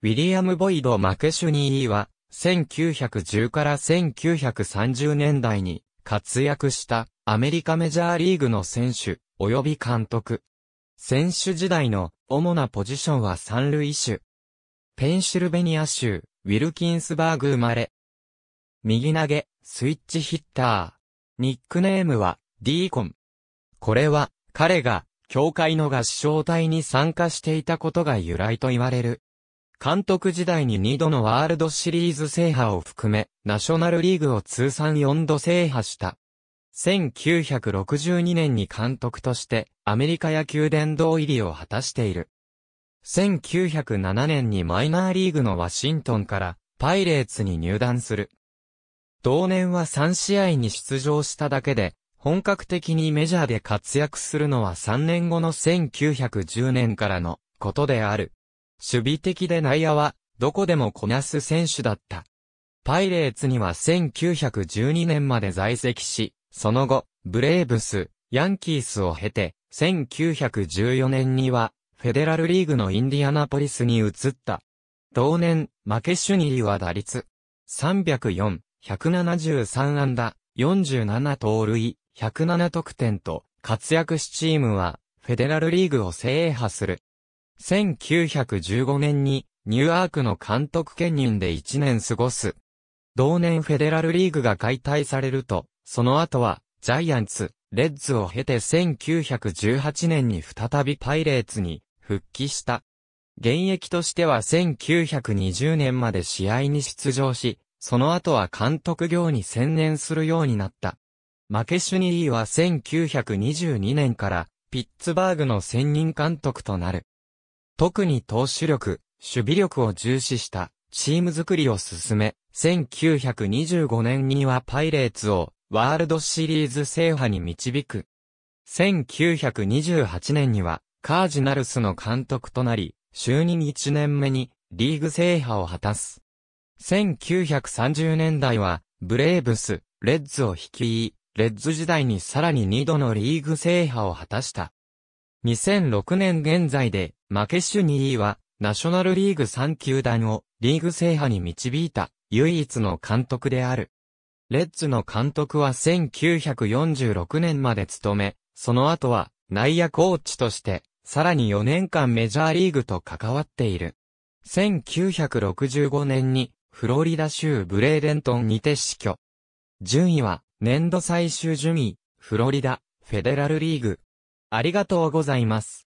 ウィリアム・ボイド・マケシュニーは、1910から1930年代に活躍したアメリカメジャーリーグの選手、及び監督。選手時代の主なポジションは三塁手。ペンシルベニア州、ウィルキンスバーグ生まれ。右投げ、スイッチヒッター。ニックネームは、ディーコン。これは、彼が、教会の合唱隊に参加していたことが由来と言われる。監督時代に2度のワールドシリーズ制覇を含め、ナショナルリーグを通算4度制覇した。1962年に監督としてアメリカ野球殿堂入りを果たしている。1907年にマイナーリーグのワシントンからパイレーツに入団する。同年は3試合に出場しただけで、本格的にメジャーで活躍するのは3年後の1910年からのことである。守備的で内野は、どこでもこなす選手だった。パイレーツには1912年まで在籍し、その後、ブレーブス、ヤンキースを経て、1914年には、フェデラルリーグのインディアナポリスに移った。同年、マケシュニーは打率、304、173安打、47盗塁、107得点と、活躍しチームは、フェデラルリーグを制覇する。1915年にニューアークの監督兼任で1年過ごす。同年フェデラルリーグが解体されると、その後はジャイアンツ、レッズを経て1918年に再びパイレーツに復帰した。現役としては1920年まで試合に出場し、その後は監督業に専念するようになった。マケシュニーは1922年からピッツバーグの専任監督となる。特に投手力、守備力を重視したチーム作りを進め、1925年にはパイレーツをワールドシリーズ制覇に導く。1928年にはカージナルスの監督となり、就任1年目にリーグ制覇を果たす。1930年代はブレーブス、レッズを率い、レッズ時代にさらに2度のリーグ制覇を果たした。2006年現在で、マケシュニーは、ナショナルリーグ3球団をリーグ制覇に導いた唯一の監督である。レッズの監督は1946年まで務め、その後は内野コーチとして、さらに4年間メジャーリーグと関わっている。1965年にフロリダ州ブレーデントンにて死去。順位は年度最終順位、フロリダ、フェデラルリーグ、ありがとうございます。